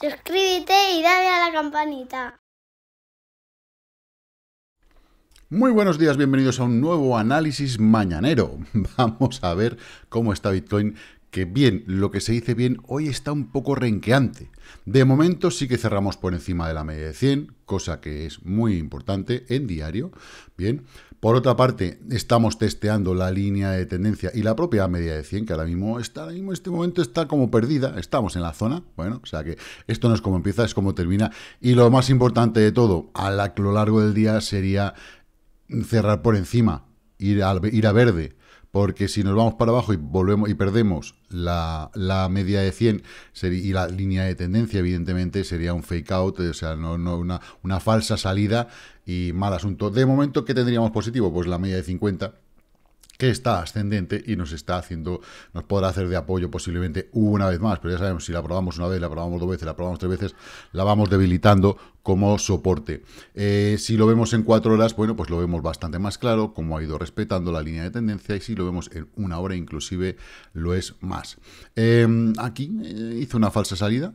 Suscríbete y dale a la campanita. Muy buenos días, bienvenidos a un nuevo análisis mañanero. Vamos a ver cómo está Bitcoin, que bien, lo que se dice bien, hoy está un poco renqueante. De momento sí que cerramos por encima de la media de 100, cosa que es muy importante en diario. Bien, por otra parte, estamos testeando la línea de tendencia y la propia media de 100, que ahora mismo está, mismo este momento está como perdida, estamos en la zona, bueno, o sea que esto no es como empieza, es como termina. Y lo más importante de todo, a lo largo del día sería cerrar por encima, ir ir a verde, porque si nos vamos para abajo y volvemos y perdemos la, media de 100 y la línea de tendencia, evidentemente sería un fake out, o sea, no, no una, una falsa salida y mal asunto. De momento, ¿qué tendríamos positivo? Pues la media de 50 que está ascendente y nos está haciendo, nos podrá hacer de apoyo posiblemente una vez más, pero ya sabemos, si la probamos una vez, la probamos dos veces, la probamos tres veces, la vamos debilitando como soporte. Eh, si lo vemos en cuatro horas, bueno, pues lo vemos bastante más claro, como ha ido respetando la línea de tendencia, y si lo vemos en una hora, inclusive lo es más. Em, aquí eh, hizo una falsa salida,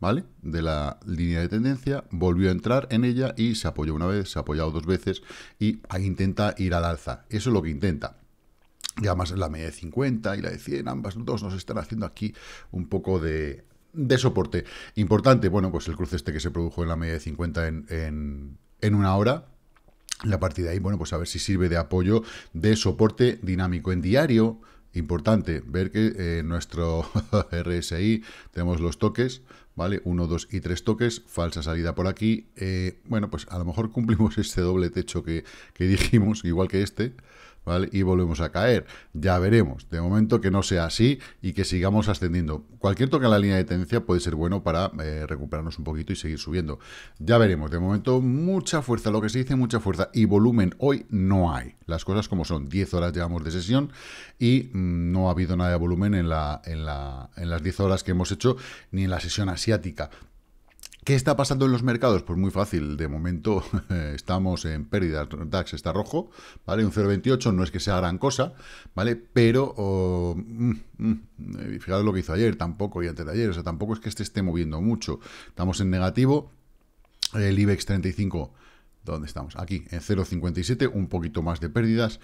¿vale? De la línea de tendencia, volvió a entrar en ella y se apoyó una vez, se ha apoyado dos veces y intenta ir al alza. Eso es lo que intenta. Y además la media de 50 y la de 100, ambas dos nos están haciendo aquí un poco de, soporte. Importante, bueno, pues el cruce este que se produjo en la media de 50 en, una hora, la partida de ahí, bueno, pues a ver si sirve de apoyo, de soporte dinámico en diario. Importante ver que en eh, nuestro RSI tenemos los toques, ¿vale? 1, 2 y 3 toques, falsa salida por aquí. Eh, bueno, pues a lo mejor cumplimos este doble techo que, que dijimos, igual que este, y volvemos a caer. Ya veremos. De momento que no sea así y que sigamos ascendiendo. Cualquier toque en la línea de tendencia puede ser bueno para eh, recuperarnos un poquito y seguir subiendo. Ya veremos. De momento, mucha fuerza. Lo que se dice, mucha fuerza. Y volumen hoy no hay. Las cosas como son. 10 horas llevamos de sesión y mm, no ha habido nada de volumen en, la, en, la, en las 10 horas que hemos hecho ni en la sesión asiática. ¿Qué está pasando en los mercados? Pues muy fácil, de momento estamos en pérdidas, DAX está rojo, ¿vale? Un 0,28 no es que sea gran cosa, ¿vale? Pero, oh, mm, mm, eh, fijaros lo que hizo ayer tampoco y antes de ayer, o sea, tampoco es que este esté moviendo mucho, estamos en negativo, el IBEX 35, ¿dónde estamos? Aquí, en 0,57, un poquito más de pérdidas.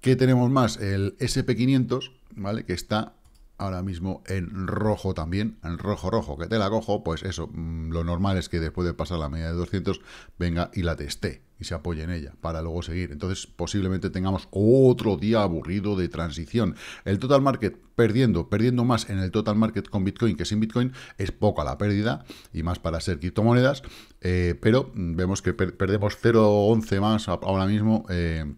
¿Qué tenemos más? El SP500, ¿vale? Que está ahora mismo en rojo también, en rojo rojo, que te la cojo, pues eso, mm, lo normal es que después de pasar la media de 200 venga y la teste y se apoye en ella para luego seguir. Entonces posiblemente tengamos otro día aburrido de transición. El total market perdiendo, perdiendo más en el total market con Bitcoin que sin Bitcoin, es poca la pérdida y más para ser criptomonedas, eh, pero mm, vemos que perdemos 0,11 más ahora mismo. Eh,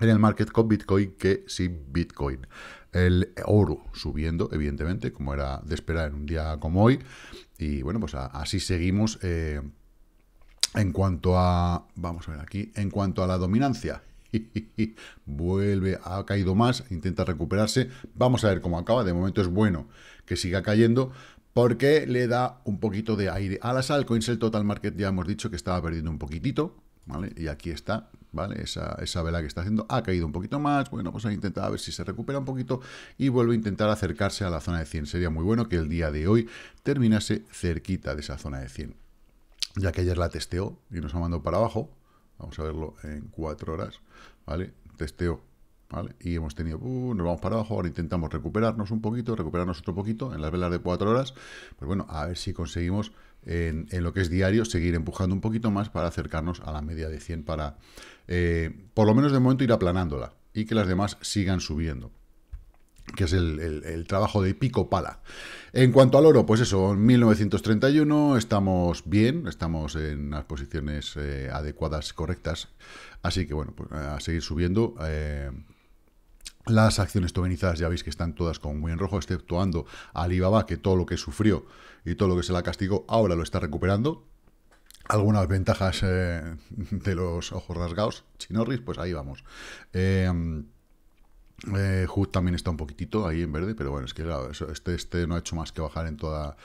en el market con Bitcoin que sin Bitcoin. El oro subiendo, evidentemente, como era de esperar en un día como hoy. Y bueno, pues así seguimos. Eh, en cuanto a... Vamos a ver aquí. En cuanto a la dominancia. Vuelve, ha caído más, intenta recuperarse. Vamos a ver cómo acaba. De momento es bueno que siga cayendo porque le da un poquito de aire a las altcoins. El total market ya hemos dicho que estaba perdiendo un poquitito, y aquí está, ¿vale? Esa, vela que está haciendo ha caído un poquito más, bueno, pues a intentar a ver si se recupera un poquito y vuelve a intentar acercarse a la zona de 100. Sería muy bueno que el día de hoy terminase cerquita de esa zona de 100, ya que ayer la testeó y nos ha mandado para abajo, vamos a verlo en 4 horas, ¿vale? Testeó ¿Vale? Y hemos tenido, uh, nos vamos para abajo, ahora intentamos recuperarnos un poquito, recuperarnos otro poquito en las velas de 4 horas, pues bueno, a ver si conseguimos en, lo que es diario, seguir empujando un poquito más para acercarnos a la media de 100, para eh, por lo menos de momento ir aplanándola y que las demás sigan subiendo que es el, trabajo de pico pala. En cuanto al oro, pues eso, en 1931 estamos bien, estamos en las posiciones eh, adecuadas, correctas, así que bueno, pues a seguir subiendo. Eh, las acciones tokenizadas ya veis que están todas con muy en rojo, exceptuando Alibaba, que todo lo que sufrió y todo lo que se la castigó ahora lo está recuperando. Algunas ventajas eh, de los ojos rasgados, Chinorris, pues ahí vamos. Em, eh, Hood también está un poquitito ahí en verde, pero bueno, es que claro, este, este no ha hecho más que bajar en toda,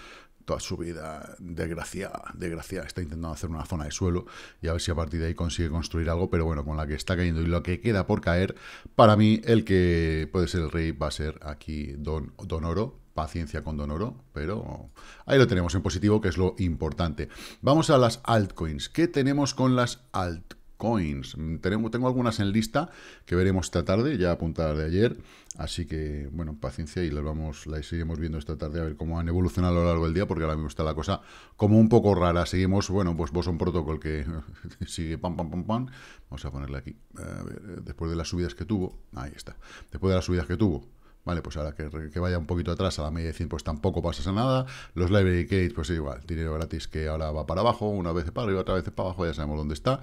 toda su vida desgraciada, gracia está intentando hacer una zona de suelo y a ver si a partir de ahí consigue construir algo, pero bueno, con la que está cayendo y lo que queda por caer, para mí el que puede ser el rey va a ser aquí Don, Don Oro, paciencia con Don Oro pero ahí lo tenemos en positivo, que es lo importante. Vamos a las altcoins. ¿Qué tenemos con las altcoins? coins. Mm, tengo, tengo algunas en lista que veremos esta tarde, ya apuntadas de ayer. Así que, bueno, paciencia y las vamos, las viendo esta tarde a ver cómo han evolucionado a lo largo del día, porque ahora mismo está la cosa como un poco rara. Seguimos, bueno, pues un Protocol que sigue pam, pam, pam, pam. Vamos a ponerle aquí. Eh, después de las subidas que tuvo, ahí está. Después de las subidas que tuvo, Vale, pues ahora que, vaya un poquito atrás a la media de 100, pues tampoco pasa nada. Los library gates, pues igual, dinero gratis que ahora va para abajo, una vez para arriba, otra vez para abajo, ya sabemos dónde está.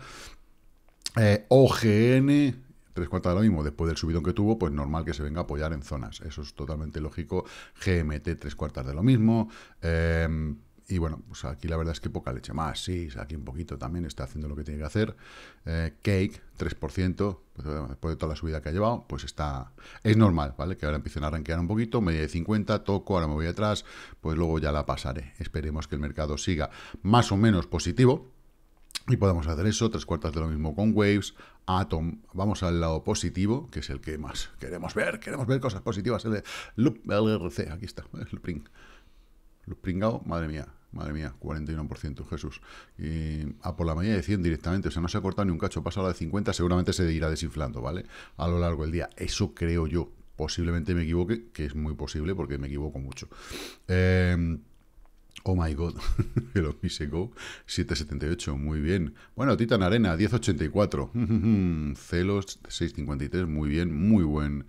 Eh, OGN, tres cuartas de lo mismo, después del subidón que tuvo, pues normal que se venga a apoyar en zonas. Eso es totalmente lógico. GMT, tres cuartas de lo mismo. Em, y bueno, pues aquí la verdad es que poca leche más. Sí, aquí un poquito también está haciendo lo que tiene que hacer. Eh, cake, 3%, pues, después de toda la subida que ha llevado, pues está... Es normal, ¿vale? Que ahora empiecen a arranquear un poquito, media de 50, toco, ahora me voy atrás, pues luego ya la pasaré. Esperemos que el mercado siga más o menos positivo y podemos hacer eso, tres cuartas de lo mismo con Waves, Atom, vamos al lado positivo, que es el que más queremos ver, queremos ver cosas positivas, el de Loop LRC, aquí está, el Loopring. Loopringado, madre mía, madre mía, 41%, Jesús. Y a ah, por la mañana de 100 directamente, o sea, no se ha cortado ni un cacho, pasa a la de 50, seguramente se irá desinflando, ¿vale? A lo largo del día, eso creo yo, posiblemente me equivoque, que es muy posible porque me equivoco mucho. Eh, Oh my god, el Go 778, muy bien. Bueno, Titan Arena 1084, Celos 653, muy bien, muy buen,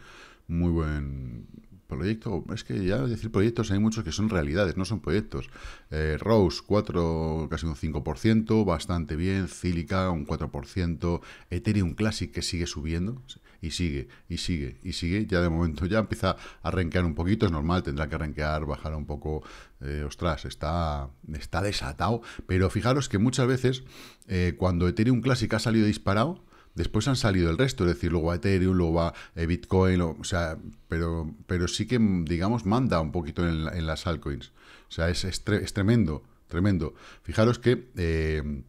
muy buen proyecto. Es que ya decir proyectos hay muchos que son realidades, no son proyectos. Eh, Rose 4, casi un 5%, bastante bien. Cílica un 4%. Ethereum Classic que sigue subiendo y sigue, y sigue, y sigue. Ya de momento ya empieza a arrancar un poquito, es normal, tendrá que renquear, bajar un poco. Eh, ostras, está, está desatado. Pero fijaros que muchas veces eh, cuando Ethereum Classic ha salido disparado, Después han salido el resto, es decir, luego va Ethereum, luego va eh, Bitcoin, o, sea, pero, pero sí que, digamos, manda un poquito en, las altcoins. O sea, es, es, tremendo, tremendo. Fijaros que el,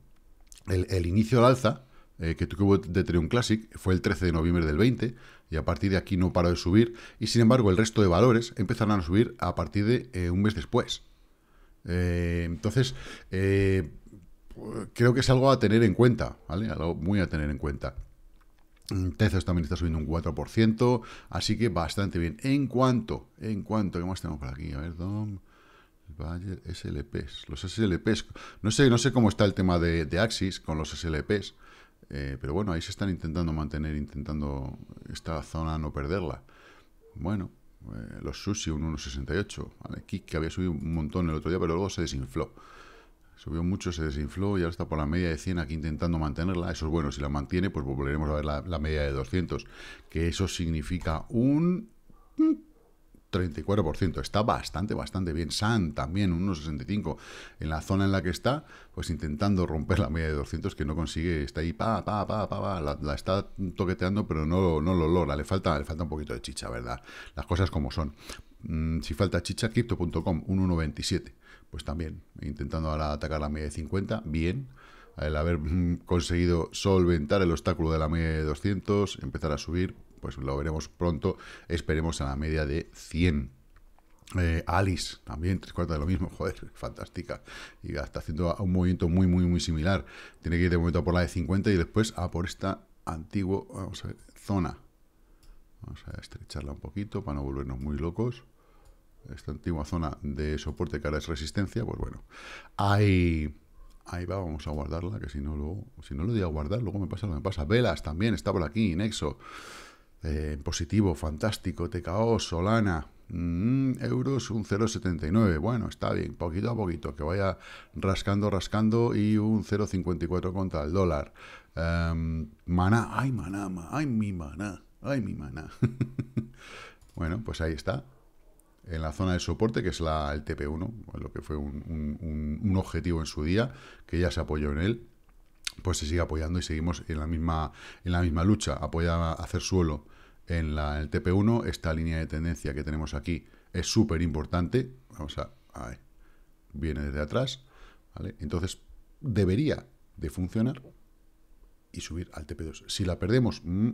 el, inicio al alza eh, que tuvo de Ethereum Classic fue el 13 de noviembre del 20 y a partir de aquí no paró de subir y sin embargo el resto de valores empezaron a subir a partir de eh, un mes después. Eh, entonces, creo que es algo a tener en cuenta, ¿vale? Algo muy a tener en cuenta. Tezos también está subiendo un 4%, así que bastante bien. En cuanto, en cuanto, ¿qué más tenemos por aquí? A ver, Dom, SLPs, los SLPs. No sé, no sé cómo está el tema de Axis con los SLPs. Eh, pero bueno, ahí se están intentando mantener, intentando esta zona no perderla. Bueno, eh, los sushi un 1,68. aquí que había subido un montón el otro día, pero luego se desinfló. Subió mucho, se desinfló y ahora está por la media de 100 aquí intentando mantenerla. Eso es bueno, si la mantiene, pues volveremos a ver la media de 200, que eso significa un 34%. Está bastante, bastante bien. SAN también, 1,65. En la zona en la que está, pues intentando romper la media de 200 que no consigue. Está ahí, pa, pa, pa, pa, La, está toqueteando, pero no, no lo logra. Le falta, le falta un poquito de chicha, ¿verdad? Las cosas como son. Mm, si falta chicha, crypto.com, 1,97. Pues también, intentando ahora atacar la media de 50. Bien el haber mm, conseguido solventar el obstáculo de la media de 200, empezar a subir, pues lo veremos pronto, esperemos a la media de 100. Eh, Alice, también, tres cuartas de lo mismo, joder, fantástica. Y está haciendo un movimiento muy, muy, muy similar. Tiene que ir de momento a por la de 50 y después a por esta antigua vamos a ver, zona. Vamos a estrecharla un poquito para no volvernos muy locos. Esta antigua zona de soporte que ahora es resistencia, pues bueno. Ahí, va, vamos a guardarla, que si no, luego, si no lo digo a guardar, luego me pasa lo que me pasa. Velas también, está por aquí, Nexo positivo, fantástico, TKO, Solana, mm, euros un 0,79, bueno, está bien, poquito a poquito, que vaya rascando, rascando y un 0,54 contra el dólar. mana em, maná, ay maná, ay mi maná, ay mi maná. bueno, pues ahí está, en la zona de soporte, que es la, el TP1, lo que fue un, objetivo en su día, que ya se apoyó en él, pues se sigue apoyando y seguimos en la misma, en la misma lucha, apoya a hacer suelo en, la, el TP1, esta línea de tendencia que tenemos aquí es súper importante. Vamos a, viene desde atrás, Entonces debería de funcionar y subir al TP2. Si la perdemos, mm,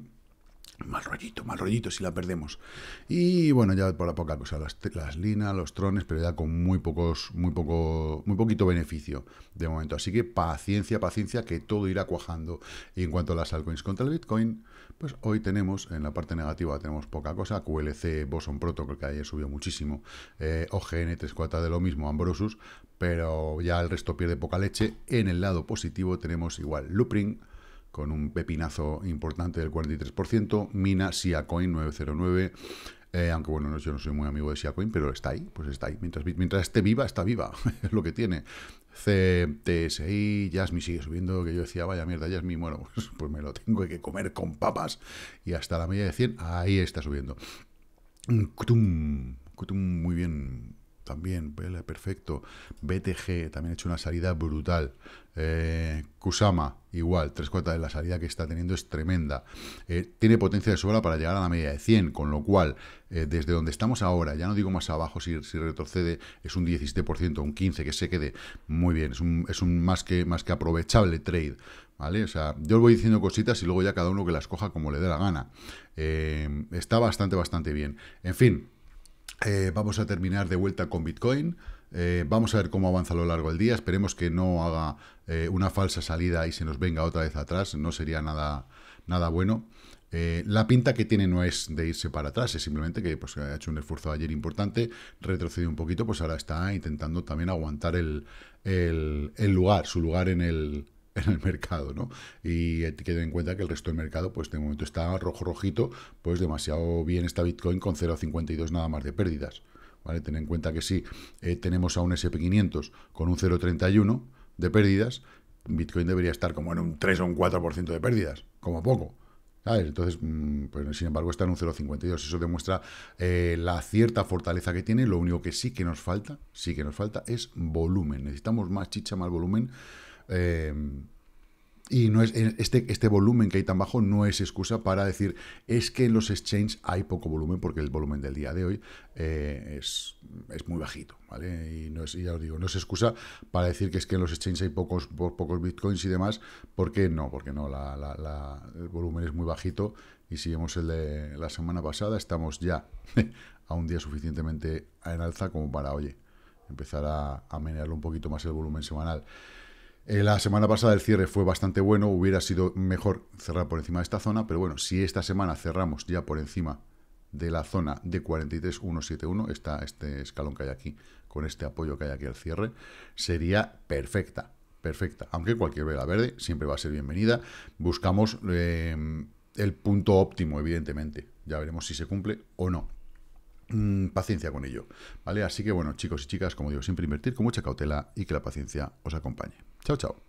Mal rollito, mal rollito si la perdemos. Y bueno, ya por la poca cosa, las, las linas, los trones, pero ya con muy pocos, muy poco, muy poquito beneficio de momento. Así que paciencia, paciencia, que todo irá cuajando. Y en cuanto a las altcoins contra el Bitcoin, pues hoy tenemos, en la parte negativa tenemos poca cosa, QLC, Boson Protocol, que ayer subió muchísimo, eh, OGN, 3.4 de lo mismo, Ambrosus, pero ya el resto pierde poca leche. En el lado positivo tenemos igual Loopring, con un pepinazo importante del 43%, Mina Siacoin 909, eh, aunque bueno, yo no soy muy amigo de Siacoin, pero está ahí, pues está ahí. Mientras, mientras esté viva, está viva, es lo que tiene. CTSI, Jasmine sigue subiendo, que yo decía, vaya mierda, Jasmine, bueno, pues, pues, me lo tengo que comer con papas. Y hasta la media de 100, ahí está subiendo. Cutum. Mm, muy bien, también, perfecto. BTG, también ha hecho una salida brutal. Eh, Kusama, igual, tres cuartas de la salida que está teniendo es tremenda. Eh, tiene potencia de sobra para llegar a la media de 100, con lo cual, eh, desde donde estamos ahora, ya no digo más abajo, si, retrocede, es un 17%, un 15%, que se quede muy bien. Es un, es un más, que, más que aprovechable trade. ¿Vale? O sea, yo os voy diciendo cositas y luego ya cada uno que las coja como le dé la gana. está bastante, bastante bien. En fin, eh, vamos a terminar de vuelta con Bitcoin. Eh, vamos a ver cómo avanza a lo largo del día. Esperemos que no haga eh, una falsa salida y se nos venga otra vez atrás. No sería nada, nada bueno. la pinta que tiene no es de irse para atrás, es simplemente que pues, ha hecho un esfuerzo ayer importante, retrocedió un poquito, pues ahora está intentando también aguantar el lugar, su lugar en el, en el mercado, ¿no? Y que eh, en cuenta que el resto del mercado, pues de momento está rojo rojito, pues demasiado bien está Bitcoin con 0,52 nada más de pérdidas, ¿vale? Ten en cuenta que si eh, tenemos a un SP500 con un 0,31 de pérdidas, Bitcoin debería estar como en un 3 o un 4% de pérdidas, como poco. Entonces, mm, pues, sin embargo, está en un 0,52. Eso demuestra eh, la cierta fortaleza que tiene. Lo único que sí que nos falta, sí que nos falta, es volumen. Necesitamos más chicha, más volumen Em, y no es, este, este volumen que hay tan bajo no es excusa para decir es que en los exchanges hay poco volumen porque el volumen del día de hoy eh, es, muy bajito, ¿vale? Y no es, ya os digo, no es excusa para decir que es que en los exchanges hay pocos, pocos bitcoins y demás, porque no, porque no, el volumen es muy bajito y si vemos el de la semana pasada estamos ya a un día suficientemente en alza como para, oye, empezar a, a menearlo un poquito más el volumen semanal. Eh, la semana pasada el cierre fue bastante bueno, hubiera sido mejor cerrar por encima de esta zona, pero bueno, si esta semana cerramos ya por encima de la zona de 43.171, está este escalón que hay aquí, con este apoyo que hay aquí al cierre, sería perfecta, perfecta. Aunque cualquier vela verde siempre va a ser bienvenida. Buscamos em, el punto óptimo, evidentemente. Ya veremos si se cumple o no. Mm, paciencia con ello, ¿vale? Así que bueno, chicos y chicas, como digo, siempre invertir con mucha cautela y que la paciencia os acompañe. Chao, chao.